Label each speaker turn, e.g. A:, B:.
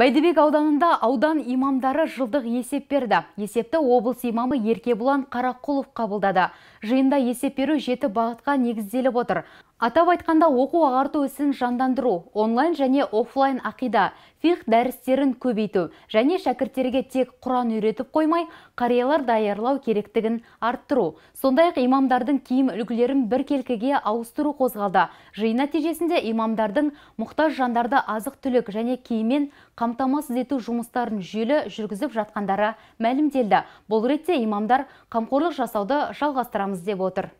A: Бәйдібек ауданында аудан имамдары жылдық есеп берді. Есепті облыс имамы Еркебұлан Қарақұлов қабылдады. Жиында есеп беру жеті бағытқа негізделіп отыр атап айтқанда оқу ағарту ісін жандандыру онлайн және офлайн ақида фиқ дәрістерін көбейту және шәкірттерге тек құран үйретіп қоймай қариялар даярлау керектігін арттыру сондай ақ имамдардың киім үлгілерін бір келкіге ауыстыру қозғалды жиын нәтижесінде имамдардың мұқтаж жандарды азық түлік және киіммен қамтамасыз ету жұмыстарын жүйелі жүргізіп жатқандары мәлімделді бұл ретте имамдар қамқорлық жасауды жалғастырамыз деп отыр